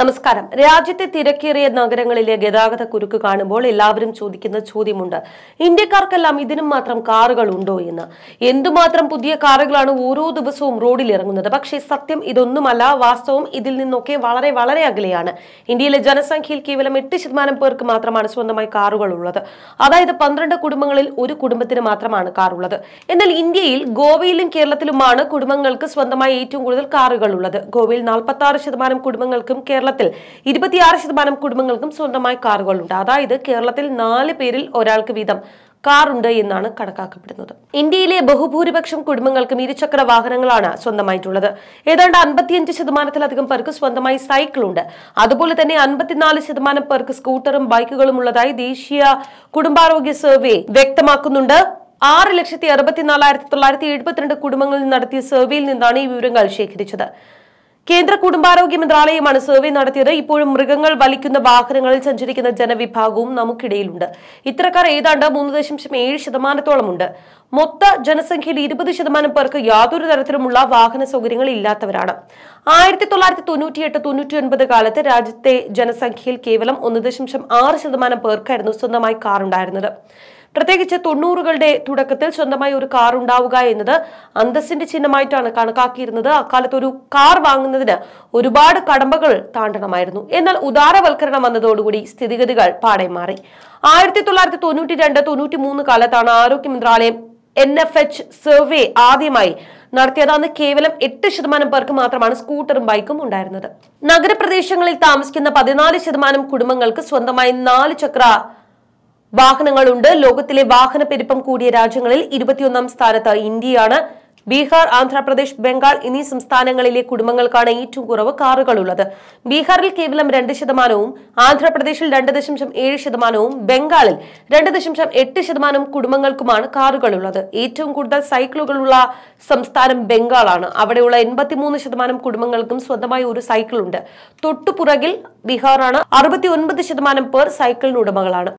നമസ്കാരം രാജ്യത്തെ തിരക്കേറിയ നഗരങ്ങളിലെ ഗതാഗത കുരുക്ക് കാണുമ്പോൾ എല്ലാവരും ചോദിക്കുന്ന ചോദ്യമുണ്ട് ഇന്ത്യക്കാർക്കെല്ലാം ഇതിനും മാത്രം കാറുകൾ ഉണ്ടോ എന്ന് എന്തുമാത്രം പുതിയ കാറുകളാണ് ഓരോ ദിവസവും റോഡിൽ ഇറങ്ങുന്നത് പക്ഷേ സത്യം ഇതൊന്നുമല്ല വാസ്തവം ഇതിൽ നിന്നൊക്കെ വളരെ വളരെ അകലെയാണ് ഇന്ത്യയിലെ ജനസംഖ്യയിൽ കേവലം എട്ട് ശതമാനം പേർക്ക് മാത്രമാണ് സ്വന്തമായി കാറുകൾ ഉള്ളത് അതായത് പന്ത്രണ്ട് കുടുംബങ്ങളിൽ ഒരു കുടുംബത്തിന് മാത്രമാണ് കാർ ഉള്ളത് എന്നാൽ ഇന്ത്യയിൽ ഗോവയിലും കേരളത്തിലുമാണ് കുടുംബങ്ങൾക്ക് സ്വന്തമായി ഏറ്റവും കൂടുതൽ കാറുകൾ ഉള്ളത് ഗോവയിൽ നാൽപ്പത്തി ആറ് ശതമാനം കുടുംബങ്ങൾക്കും കേരള കേരളത്തിൽ ഇരുപത്തിയാറ് ശതമാനം കുടുംബങ്ങൾക്കും സ്വന്തമായി കാറുകളുണ്ട് അതായത് കേരളത്തിൽ നാല് പേരിൽ ഒരാൾക്ക് വീതം കാറുണ്ട് എന്നാണ് കണക്കാക്കപ്പെടുന്നത് ഇന്ത്യയിലെ ബഹുഭൂരിപക്ഷം കുടുംബങ്ങൾക്കും ഇരുചക്ര വാഹനങ്ങളാണ് സ്വന്തമായിട്ടുള്ളത് ഏതാണ്ട് അൻപത്തിയഞ്ച് ശതമാനത്തിലധികം പേർക്ക് സ്വന്തമായി സൈക്കിളുണ്ട് അതുപോലെ തന്നെ അൻപത്തിനാല് ശതമാനം പേർക്ക് സ്കൂട്ടറും ബൈക്കുകളും ഉള്ളതായി ദേശീയ കുടുംബാരോഗ്യ സർവേ വ്യക്തമാക്കുന്നുണ്ട് ആറ് ലക്ഷത്തി അറുപത്തിനാലായിരത്തി തൊള്ളായിരത്തി എഴുപത്തിരണ്ട് കുടുംബങ്ങളിൽ നടത്തിയ സർവേയിൽ നിന്നാണ് ഈ വിവരങ്ങൾ ശേഖരിച്ചത് കേന്ദ്ര കുടുംബാരോഗ്യ മന്ത്രാലയമാണ് സർവേ നടത്തിയത് ഇപ്പോഴും മൃഗങ്ങൾ വലിക്കുന്ന വാഹനങ്ങളിൽ സഞ്ചരിക്കുന്ന ജനവിഭാഗവും നമുക്കിടയിലുണ്ട് ഇത്തരക്കാർ ഏതാണ്ട് മൂന്ന് ദശാംശം ഏഴ് ശതമാനത്തോളമുണ്ട് മൊത്ത ജനസംഖ്യയിൽ ഇരുപത് ശതമാനം പേർക്ക് യാതൊരു തരത്തിലുമുള്ള വാഹന സൗകര്യങ്ങൾ ഇല്ലാത്തവരാണ് ആയിരത്തി തൊള്ളായിരത്തി തൊണ്ണൂറ്റിയെട്ട് തൊണ്ണൂറ്റി ഒൻപത് കാലത്ത് രാജ്യത്തെ ജനസംഖ്യയിൽ കേവലം ഒന്ന് ദശാംശം ആറ് ശതമാനം പേർക്കായിരുന്നു സ്വന്തമായി കാറുണ്ടായിരുന്നത് പ്രത്യേകിച്ച് തൊണ്ണൂറുകളുടെ തുടക്കത്തിൽ സ്വന്തമായി ഒരു കാർ ഉണ്ടാവുക എന്നത് അന്തസ്സിന്റെ ചിഹ്നമായിട്ടാണ് കണക്കാക്കിയിരുന്നത് അക്കാലത്ത് ഒരു കാർ വാങ്ങുന്നതിന് ഒരുപാട് കടമ്പകൾ താണ്ടണമായിരുന്നു എന്നാൽ ഉദാരവൽക്കരണം വന്നതോടുകൂടി സ്ഥിതിഗതികൾ പാടെ മാറി ആയിരത്തി തൊള്ളായിരത്തി തൊണ്ണൂറ്റി രണ്ട് തൊണ്ണൂറ്റി മൂന്ന് കാലത്താണ് ആരോഗ്യ മന്ത്രാലയം എൻ എഫ് എച്ച് സർവേ ആദ്യമായി നടത്തിയത് അന്ന് കേവലം എട്ട് ശതമാനം പേർക്ക് മാത്രമാണ് സ്കൂട്ടറും ബൈക്കും ഉണ്ടായിരുന്നത് നഗരപ്രദേശങ്ങളിൽ താമസിക്കുന്ന പതിനാല് ശതമാനം കുടുംബങ്ങൾക്ക് സ്വന്തമായി നാല് ചക്ര വാഹനങ്ങളുണ്ട് ലോകത്തിലെ വാഹന പെരുപ്പം കൂടിയ രാജ്യങ്ങളിൽ ഇരുപത്തിയൊന്നാം സ്ഥാനത്ത് ഇന്ത്യയാണ് ബീഹാർ ആന്ധ്രാപ്രദേശ് ബംഗാൾ എന്നീ സംസ്ഥാനങ്ങളിലെ കുടുംബങ്ങൾക്കാണ് ഏറ്റവും കുറവ് കാറുകളുള്ളത് ബീഹാറിൽ കേവലം രണ്ട് ശതമാനവും ആന്ധ്രാപ്രദേശിൽ രണ്ട് ദശാംശം ഏഴ് ശതമാനവും ബംഗാളിൽ രണ്ട് ദശാംശം എട്ട് ശതമാനവും കുടുംബങ്ങൾക്കുമാണ് കാറുകളുള്ളത് ഏറ്റവും കൂടുതൽ സൈക്കിളുകളുള്ള സംസ്ഥാനം ബംഗാളാണ് അവിടെയുള്ള എൺപത്തിമൂന്ന് ശതമാനം കുടുംബങ്ങൾക്കും സ്വന്തമായി ഒരു സൈക്കിളുണ്ട് തൊട്ടുപുറകിൽ ബീഹാറാണ് അറുപത്തി ഒൻപത് ശതമാനം പേർ സൈക്കിളിന് ഉടമകളാണ്